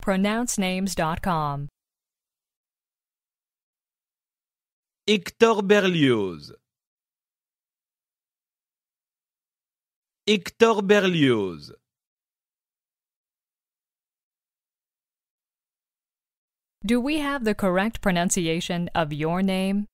pronouncenames.com. Hector Berlioz. Hector Berlioz. Do we have the correct pronunciation of your name?